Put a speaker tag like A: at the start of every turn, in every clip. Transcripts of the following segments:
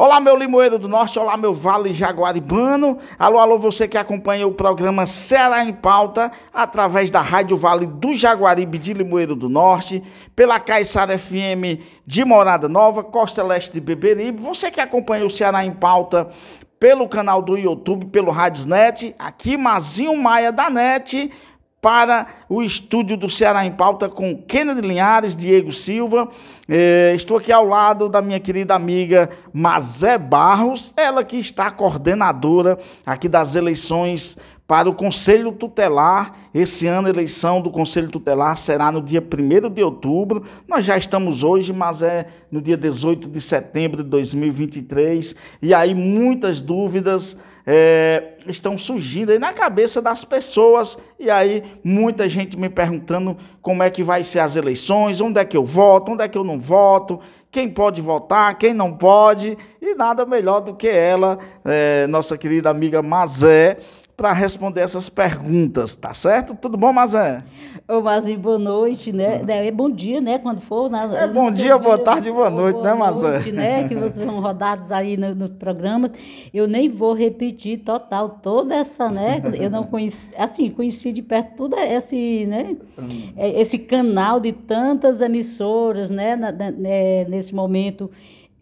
A: Olá, meu Limoeiro do Norte, olá, meu Vale Jaguaribano. Alô, alô, você que acompanha o programa Será em Pauta através da Rádio Vale do Jaguaribe de Limoeiro do Norte, pela Caixara FM de Morada Nova, Costa Leste de Beberibe. Você que acompanha o Ceará em Pauta pelo canal do YouTube, pelo Rádios Net, aqui Mazinho Maia da Net, para o estúdio do Ceará em Pauta com Kennedy Linhares, Diego Silva. Eh, estou aqui ao lado da minha querida amiga Mazé Barros, ela que está coordenadora aqui das eleições para o Conselho Tutelar. Esse ano a eleição do Conselho Tutelar será no dia 1 de outubro. Nós já estamos hoje, mas é no dia 18 de setembro de 2023. E aí muitas dúvidas é, estão surgindo aí na cabeça das pessoas. E aí muita gente me perguntando como é que vai ser as eleições, onde é que eu voto, onde é que eu não voto, quem pode votar, quem não pode. E nada melhor do que ela, é, nossa querida amiga Mazé para responder essas perguntas, tá certo? Tudo bom, Mazé?
B: Ô, Mazé, boa noite, né? Hum. né é bom dia, né? Quando for. Na, né? é bom então, dia, boa
A: tarde, boa noite, boa né, Mazé? Noite, né? Que vocês vão
B: rodados aí no, nos programas. Eu nem vou repetir total toda essa, né? Eu não conheci, assim, conheci de perto todo esse, né? Hum. É, esse canal de tantas emissoras, né? né nesse momento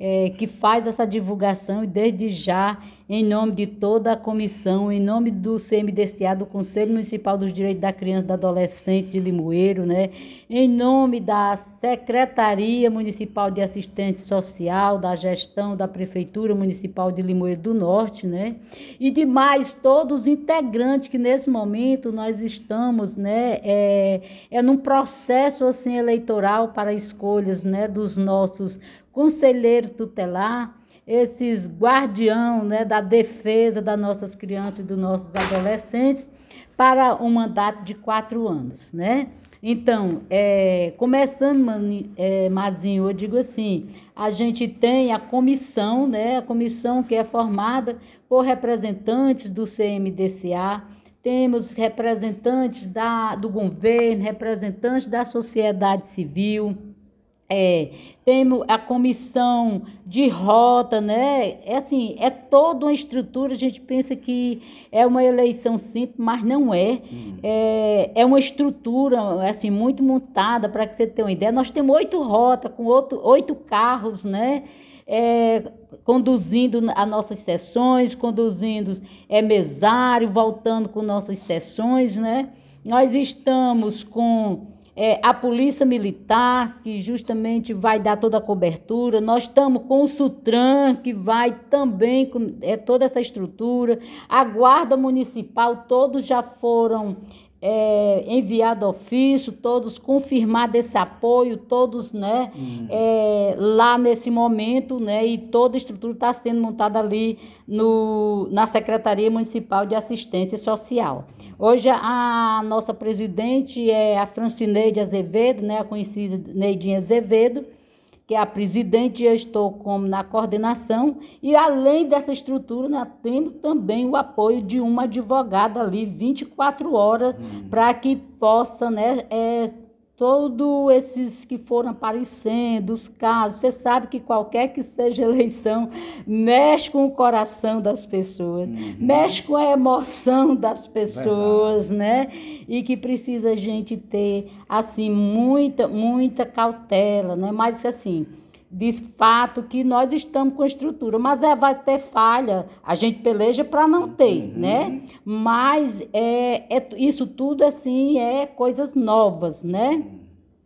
B: é, que faz essa divulgação e desde já, em nome de toda a comissão, em nome do CMDCA, do Conselho Municipal dos Direitos da Criança e do Adolescente de Limoeiro, né? em nome da Secretaria Municipal de Assistente Social, da gestão da Prefeitura Municipal de Limoeiro do Norte, né? e demais todos os integrantes que nesse momento nós estamos né? é, é num processo assim eleitoral para escolhas né? dos nossos conselheiro tutelar, esses guardião né, da defesa das nossas crianças e dos nossos adolescentes para um mandato de quatro anos, né? Então, é, começando, é, Mazinho, eu digo assim, a gente tem a comissão, né? A comissão que é formada por representantes do CMDCA, temos representantes da, do governo, representantes da sociedade civil, é, temos a comissão de rota, né? É assim, é toda uma estrutura, a gente pensa que é uma eleição simples, mas não é. Hum. É, é uma estrutura, assim, muito montada, para que você tenha uma ideia. Nós temos oito rotas, com outro, oito carros, né? É, conduzindo as nossas sessões, conduzindo é, mesário, voltando com nossas sessões, né? Nós estamos com é, a polícia militar, que justamente vai dar toda a cobertura, nós estamos com o Sutran, que vai também com é, toda essa estrutura, a Guarda Municipal, todos já foram é, enviado ofício, todos confirmar desse apoio, todos, né, uhum. é, lá nesse momento, né, e toda a estrutura está sendo montada ali no, na Secretaria Municipal de Assistência Social. Hoje a nossa presidente é a Francineide Azevedo, né, a conhecida Neidinha Azevedo, que é a presidente, eu estou como na coordenação, e além dessa estrutura, nós temos também o apoio de uma advogada ali 24 horas hum. para que possa né, é, todos esses que foram aparecendo, os casos, você sabe que qualquer que seja eleição mexe com o coração das pessoas, uhum. mexe com a emoção das pessoas, Verdade. né? E que precisa a gente ter assim muita muita cautela, né? Mas assim, de fato que nós estamos com estrutura, mas é, vai ter falha, a gente peleja para não ter, uhum. né? Mas é, é, isso tudo, assim, é coisas novas, né?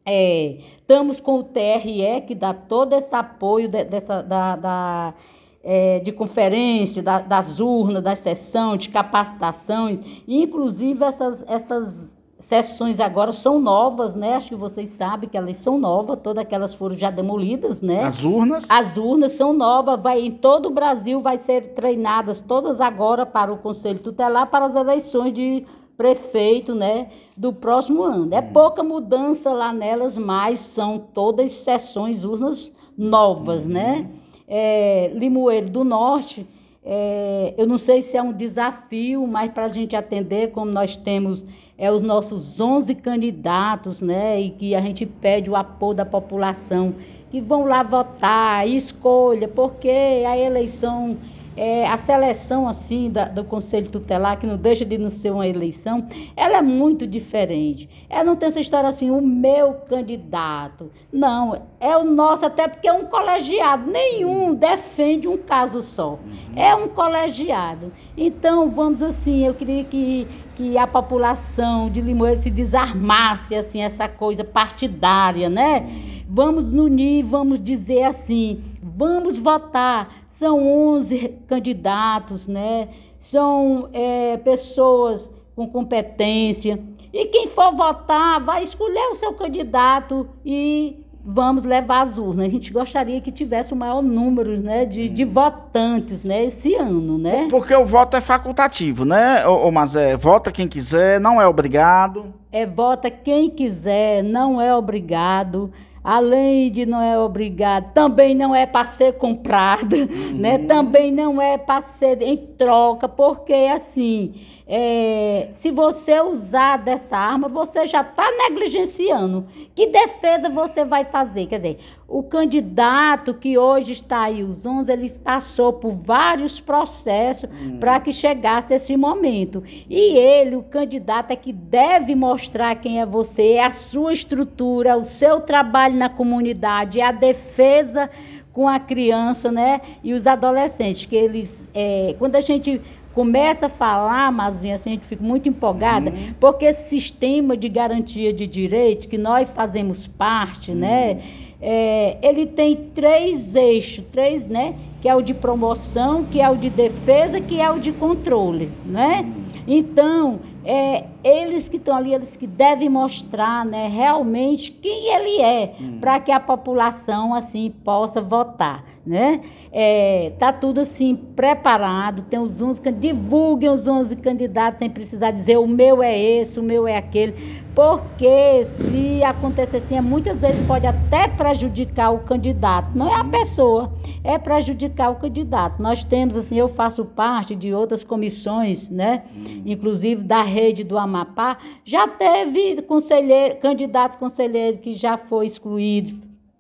B: É, estamos com o TRE, que dá todo esse apoio de, dessa, da, da é, de conferência, da, das urnas, da sessão, de capacitação, inclusive essas, essas sessões agora são novas, né? Acho que vocês sabem que elas são novas, todas aquelas foram já demolidas, né? As urnas? As urnas são novas, vai em todo o Brasil vai ser treinadas todas agora para o Conselho Tutelar para as eleições de prefeito, né, do próximo ano. É hum. pouca mudança lá nelas, mas são todas sessões urnas novas, hum. né? É, Limoeiro do Norte é, eu não sei se é um desafio, mas para a gente atender, como nós temos é, os nossos 11 candidatos, né, e que a gente pede o apoio da população, que vão lá votar, escolha, porque a eleição é, a seleção assim da, do Conselho Tutelar, que não deixa de não ser uma eleição, ela é muito diferente. Ela não tem essa história assim, o meu candidato. Não, é o nosso, até porque é um colegiado. Nenhum defende um caso só. É um colegiado. Então, vamos assim, eu queria que, que a população de Limoeiro se desarmasse, assim, essa coisa partidária, né? Vamos nos unir, vamos dizer assim, vamos votar são 11 candidatos, né? São é, pessoas com competência. E quem for votar vai escolher o seu candidato e vamos levar as urnas. A gente gostaria que tivesse o maior número né, de, uhum. de
A: votantes né, esse ano, né? Porque o voto é facultativo, né, ô, ô, mas é vota quem quiser, não é obrigado.
B: É vota quem quiser, não é obrigado. A lei de não é obrigada, também não é para ser comprada, uhum. né? também não é para ser em troca, porque assim, é, se você usar dessa arma, você já está negligenciando. Que defesa você vai fazer? Quer dizer, o candidato que hoje está aí, os 11, ele passou por vários processos hum. para que chegasse esse momento. E ele, o candidato, é que deve mostrar quem é você, é a sua estrutura, o seu trabalho na comunidade, é a defesa com a criança, né? E os adolescentes, que eles, é, quando a gente começa a falar, Mazinha, assim, a gente fica muito empolgada, uhum. porque esse sistema de garantia de direito, que nós fazemos parte, né, uhum. né? É, ele tem três eixos, três, né? Que é o de promoção, que é o de defesa, que é o de controle, né? Uhum. Então, é, eles que estão ali, eles que devem mostrar né, realmente quem ele é, hum. para que a população assim possa votar. Né? É, tá tudo assim preparado, tem os 11 divulguem os 11 candidatos, sem precisar dizer o meu é esse, o meu é aquele, porque se acontecer assim, é muitas vezes pode até prejudicar o candidato, não é a hum. pessoa, é prejudicar o candidato. Nós temos assim, eu faço parte de outras comissões, né, hum. inclusive da rede do Amapá, já teve conselheiro, candidato conselheiro que já foi excluído,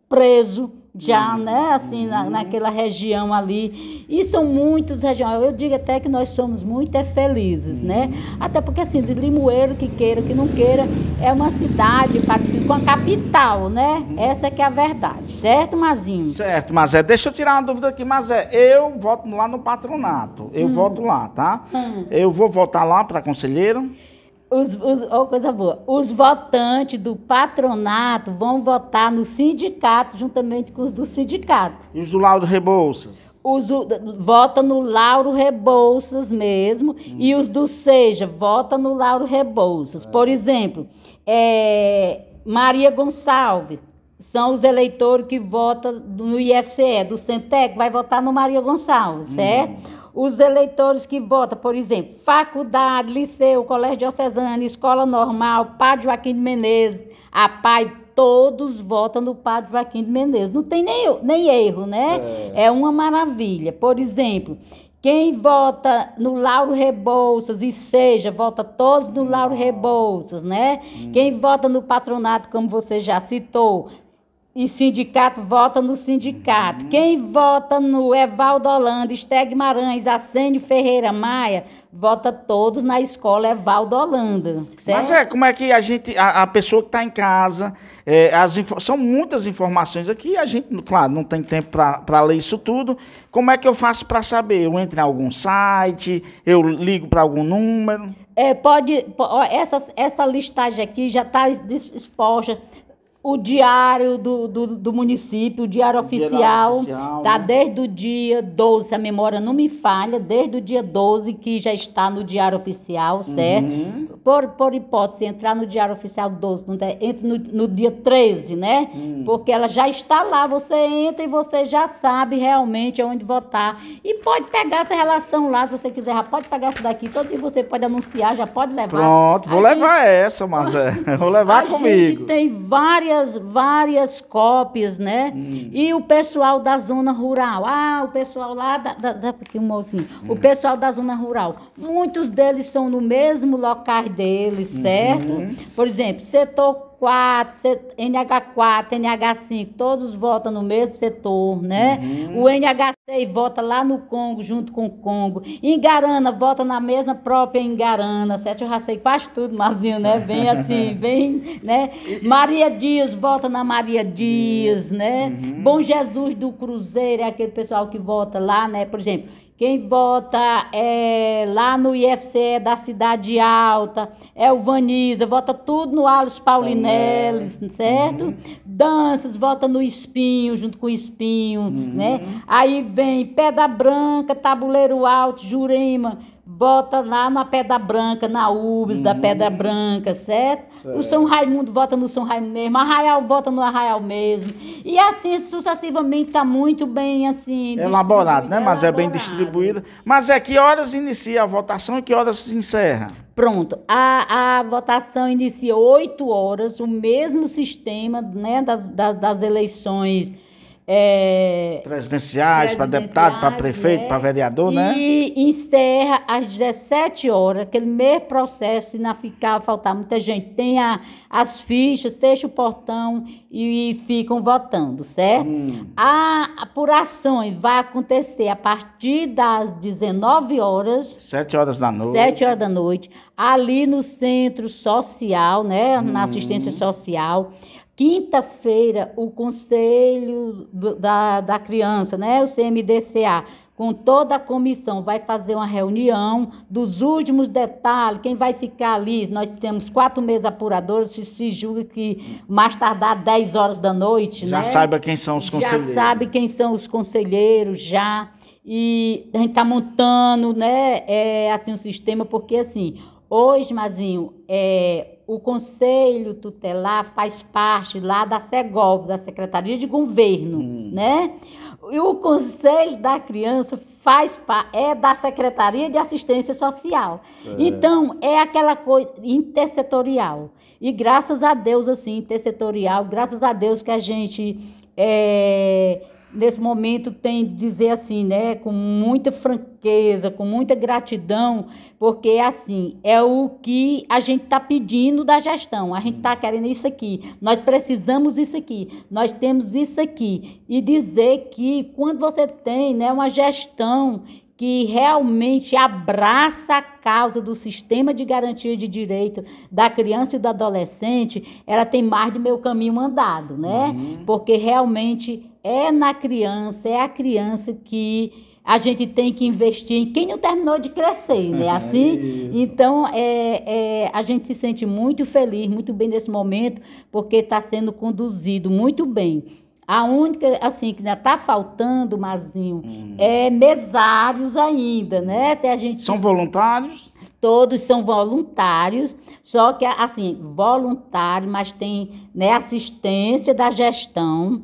B: preso já, uhum. né, assim, na, naquela região ali. E são muitos regiões. Eu digo até que nós somos muito é felizes, né? Uhum. Até porque, assim, de Limoeiro, que queira, que não queira, é uma cidade parecida com a capital, né? Uhum. Essa é que é a verdade,
A: certo, Mazinho? Certo, Mazé. Deixa eu tirar uma dúvida aqui, Mazé.
B: Eu voto lá no patronato, eu hum. voto lá, tá? Hum. Eu vou votar lá
A: para conselheiro?
B: Os, os, oh, coisa boa. Os votantes do patronato vão votar no sindicato, juntamente com os do sindicato. E os do Lauro Rebouças? Os vota no Lauro Rebouças mesmo. Hum. E os do Seja, vota no Lauro Rebouças. É. Por exemplo, é, Maria Gonçalves, são os eleitores que votam no IFCE, do Centec, vai votar no Maria Gonçalves, certo? os eleitores que votam, por exemplo, faculdade, liceu, colégio diocesano, escola normal, Padre Joaquim de Menezes, a PAI, todos votam no Padre Joaquim de Menezes. Não tem nem, nem erro, né? É. é uma maravilha. Por exemplo, quem vota no Lauro Rebouças, e seja, vota todos no Lauro Rebouças, né? Hum. Quem vota no patronato, como você já citou, e sindicato vota no sindicato. Uhum. Quem vota no Evaldo Holanda, Esteg Guimarães, Assênio Ferreira Maia, vota todos na escola Evaldo Holanda. Certo? Mas é,
A: como é que a gente, a, a pessoa que está em casa, é, as, são muitas informações aqui, a gente, claro, não tem tempo para ler isso tudo. Como é que eu faço para saber? Eu entro em algum site, eu ligo para algum número?
B: É, pode, essa, essa listagem aqui já está exposta o diário do, do, do, município, o diário oficial, está tá né? desde o dia 12, se a memória não me falha, desde o dia 12 que já está no diário oficial, uhum. certo? Uhum. Por, por hipótese, entrar no diário oficial 12, não é, entra no, no dia 13, né? Uhum. Porque ela já está lá, você entra e você já sabe realmente onde votar. E pode pegar essa relação lá, se você quiser, já pode pegar essa daqui, todo dia você pode anunciar, já pode levar. Pronto,
A: vou a levar gente... essa, mas é, vou levar a comigo. Gente
B: tem várias várias, várias né? Hum. E o pessoal da zona rural. Ah, o pessoal lá da. da, da aqui um Hum. O pessoal da zona rural. Muitos deles são no mesmo local deles, uhum. certo? Por exemplo, setor NH4, NH5, todos votam no mesmo setor, né? Uhum. O NH6 vota lá no Congo, junto com o Congo. Engarana vota na mesma própria Engarana. Sete Racei faz tudo, Marzinho, né? Vem assim, vem, né? Maria Dias vota na Maria Dias, né? Uhum. Bom Jesus do Cruzeiro é aquele pessoal que vota lá, né? Por exemplo, quem vota é, lá no IFCE da Cidade Alta é o Vanisa, vota tudo no Alice Paulinelli, certo? Uhum. Danças, vota no Espinho, junto com o Espinho, né? uhum. né? Aí vem Pedra Branca, Tabuleiro Alto, Jurema, Bota lá na Pedra Branca, na UBS uhum. da Pedra Branca, certo? certo? O São Raimundo vota no São Raimundo mesmo, Arraial vota no Arraial mesmo. E assim sucessivamente está muito bem assim. Elaborado,
A: né? Mas elaborado. é bem distribuído. Mas é que horas inicia a votação e que horas se encerra?
B: Pronto, a, a votação inicia 8 horas, o mesmo sistema né, das, das, das eleições é, presidenciais, para
A: deputado, para prefeito, para né? vereador, e né?
B: E encerra às 17 horas, aquele mesmo processo, e não ficar, faltar muita gente. Tem a, as fichas, fecha o portão e, e ficam votando, certo? Hum. A apuração vai acontecer a partir das 19 horas.
A: 7 horas da noite. 7
B: horas da noite, ali no centro social, né? Hum. Na assistência hum. social Quinta-feira, o Conselho da, da Criança, né, o CMDCA, com toda a comissão, vai fazer uma reunião dos últimos detalhes, quem vai ficar ali. Nós temos quatro meses apuradores, se, se julga que mais tardar 10 horas da noite. Já né? saiba
A: quem são os conselheiros. Já sabe
B: quem são os conselheiros, já. E a gente está montando, né, é, assim, o sistema, porque assim Hoje, Mazinho, é, o Conselho Tutelar faz parte lá da SEGOV, da Secretaria de Governo, hum. né? E o Conselho da Criança faz é da Secretaria de Assistência Social.
A: É. Então,
B: é aquela coisa intersetorial. E graças a Deus, assim, intersetorial, graças a Deus que a gente é, nesse momento tem dizer assim, né, com muita franqueza, com muita gratidão, porque é assim, é o que a gente está pedindo da gestão, a gente está hum. querendo isso aqui, nós precisamos isso aqui, nós temos isso aqui. E dizer que quando você tem né, uma gestão que realmente abraça a causa do sistema de garantia de direito da criança e do adolescente, ela tem mais de meu caminho andado, né? Uhum. Porque realmente é na criança, é a criança que a gente tem que investir em quem não terminou de crescer, né? É assim, é então é, é, a gente se sente muito feliz, muito bem nesse momento, porque está sendo conduzido muito bem. A única, assim, que ainda está faltando, Mazinho, hum. é mesários ainda, né? Se a gente... São voluntários? Todos são voluntários, só que, assim, voluntário, mas tem né, assistência da gestão,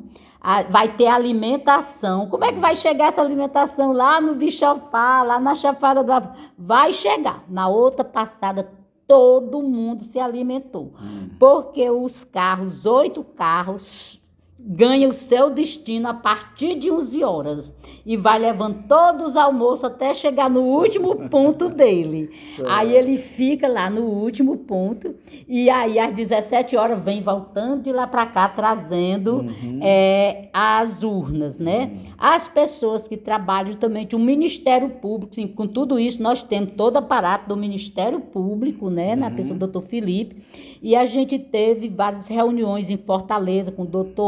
B: vai ter alimentação. Como é que vai chegar essa alimentação lá no Bichofá, lá na Chapada do Vai chegar. Na outra passada, todo mundo se alimentou. Hum. Porque os carros, oito carros, ganha o seu destino a partir de 11 horas e vai levando todos os almoços até chegar no último ponto dele. aí ele fica lá no último ponto e aí às 17 horas vem voltando de lá para cá trazendo uhum. é, as urnas, né? Uhum. As pessoas que trabalham também o Ministério Público, sim, com tudo isso nós temos todo o aparato do Ministério Público, né, na uhum. pessoa do Dr. Felipe, e a gente teve várias reuniões em Fortaleza com o Dr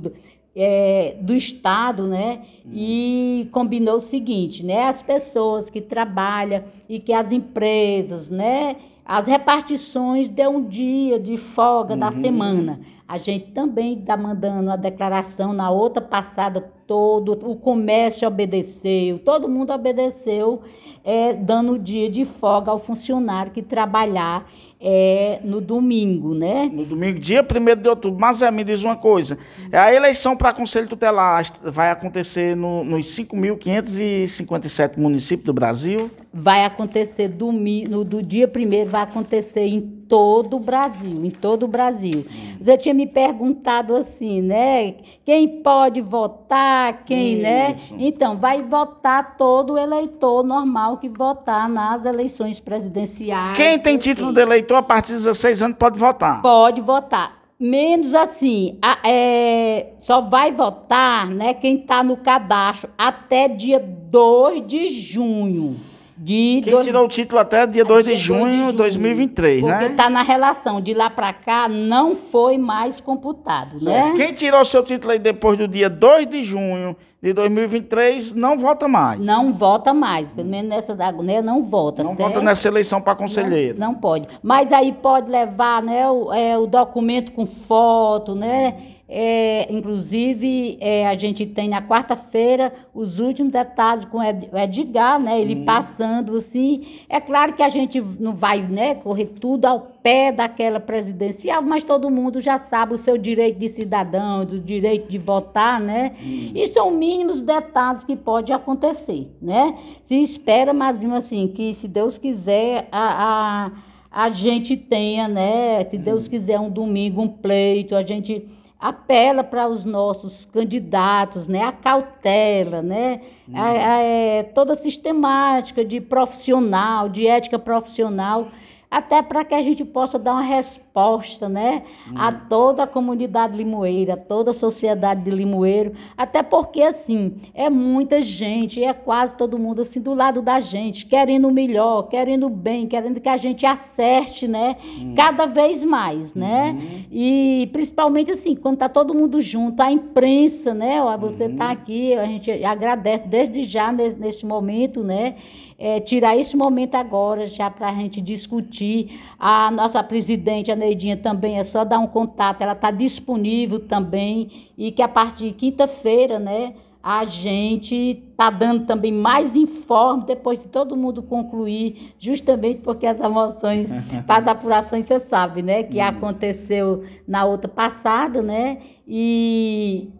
B: do, é, do Estado, né? E combinou o seguinte, né? As pessoas que trabalham e que as empresas, né? As repartições de um dia de folga uhum. da semana. A gente também está mandando a declaração na outra passada todo, o comércio obedeceu, todo mundo obedeceu, é, dando o dia de folga ao funcionário que trabalhar é no domingo, né?
A: No domingo, dia 1 de outubro. Mas é, me diz uma coisa: a eleição para Conselho Tutelar vai acontecer no, nos 5.557 municípios do Brasil?
B: Vai acontecer do, no, do dia 1 vai acontecer em todo o Brasil, em todo o Brasil. Você tinha me perguntado assim, né? Quem pode votar, quem, né? Isso. né? Então, vai votar todo eleitor normal que votar nas eleições presidenciais. Quem
A: tem título de eleitor? eleitor a partir de 16 anos pode votar?
B: Pode votar. Menos assim, a, é, só vai votar né, quem está no cadastro até dia
A: 2 de junho de. Quem dois... tirou o título até dia 2 de, de junho de 2023, porque né? Porque
B: está na relação, de lá para cá não foi mais computado, né? Quem
A: tirou o seu título aí depois do dia 2 de junho de 2023 não vota mais.
B: Não vota mais, pelo menos nessa da né, não vota. Não certo? vota nessa
A: eleição para conselheiro. Não,
B: não, pode. Mas aí pode levar né, o, é, o documento com foto, né? É, inclusive, é, a gente tem na quarta-feira os últimos detalhes com o Edgar, né? Ele hum. passando assim. É claro que a gente não vai né, correr tudo ao pé daquela presidencial, mas todo mundo já sabe o seu direito de cidadão, do direito de votar, né? Hum. E são mínimos detalhes que pode acontecer, né? Se espera, mas assim, que se Deus quiser, a, a, a gente tenha, né? Se Deus hum. quiser, um domingo, um pleito, a gente apela para os nossos candidatos, né, a cautela, né, a, uhum. a, é, toda a sistemática de profissional, de ética profissional até para que a gente possa dar uma resposta né, hum. a toda a comunidade limoeira, a toda a sociedade de limoeiro, até porque, assim, é muita gente, é quase todo mundo assim do lado da gente, querendo o melhor, querendo o bem, querendo que a gente acerte, né, hum. cada vez mais, né, hum. e principalmente, assim, quando tá todo mundo junto, a imprensa, né, você tá uhum. aqui, a gente agradece desde já nesse, neste momento, né, é, tirar esse momento agora já para a gente discutir. A nossa presidente, a Neidinha, também é só dar um contato, ela está disponível também, e que a partir de quinta-feira, né? a gente está dando também mais informe depois de todo mundo concluir, justamente porque as emoções, para as apurações, você sabe, né? Que uhum. aconteceu na outra passada, né? E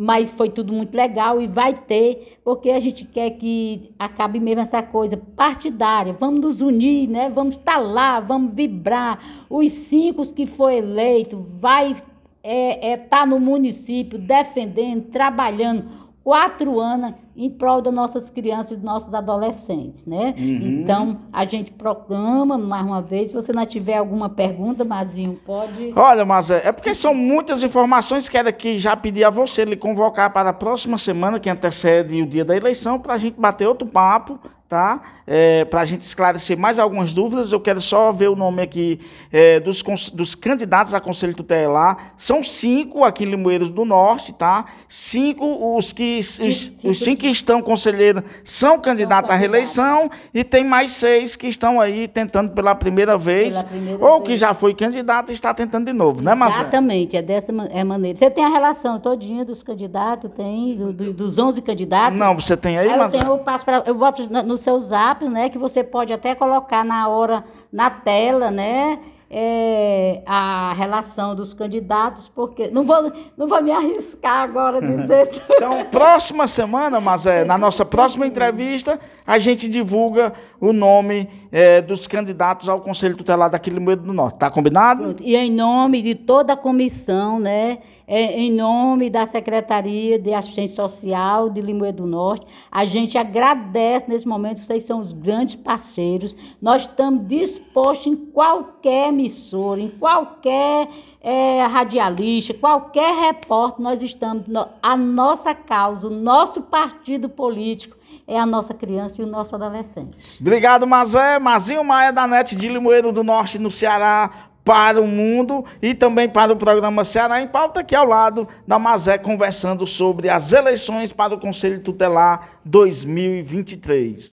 B: mas foi tudo muito legal e vai ter, porque a gente quer que acabe mesmo essa coisa partidária. Vamos nos unir, né? Vamos estar tá lá, vamos vibrar. Os cinco que foi eleito vai estar é, é, tá no município defendendo, trabalhando quatro anos em prol das nossas crianças e dos nossos adolescentes, né? Uhum. Então, a gente proclama, mais uma vez, se você não tiver alguma pergunta, Mazinho, pode...
A: Olha, Mazé, é porque são muitas informações, quero aqui já pedir a você lhe convocar para a próxima semana, que antecede o dia da eleição, para a gente bater outro papo, tá? É, para a gente esclarecer mais algumas dúvidas, eu quero só ver o nome aqui é, dos, dos candidatos a Conselho Tutelar. São cinco aqui em Limoeiros do Norte, tá? Cinco os que... Os, os cinco que estão, conselheira são candidatos à reeleição e tem mais seis que estão aí tentando pela primeira vez, pela primeira ou vez. que já foi candidato e está tentando de novo, né, Marcelo?
B: Exatamente, é dessa é maneira. Você tem a relação todinha dos candidatos, tem do, do, dos 11 candidatos? Não, você tem aí, aí Eu, tenho, eu, passo para eu boto no, no seu zap, né, que você pode até colocar na hora, na tela, né, é, a relação dos candidatos, porque não vou, não vou me arriscar agora a dizer.
A: então, próxima semana, mas é, na nossa próxima entrevista, a gente divulga o nome é, dos candidatos ao Conselho Tutelar daquele Moedo do Norte. Tá combinado?
B: E é em nome de toda a comissão, né? É, em nome da Secretaria de Assistência Social de Limoeiro do Norte. A gente agradece nesse momento, vocês são os grandes parceiros. Nós estamos dispostos em qualquer emissora, em qualquer é, radialista, qualquer repórter, nós estamos. A nossa causa, o nosso partido político é a nossa criança e o nosso adolescente.
A: Obrigado, Mazé. Mazinho Maia, da NET de Limoeiro do Norte, no Ceará para o mundo e também para o programa Ceará em Pauta, aqui é ao lado da Mazé, conversando sobre as eleições para o Conselho Tutelar 2023.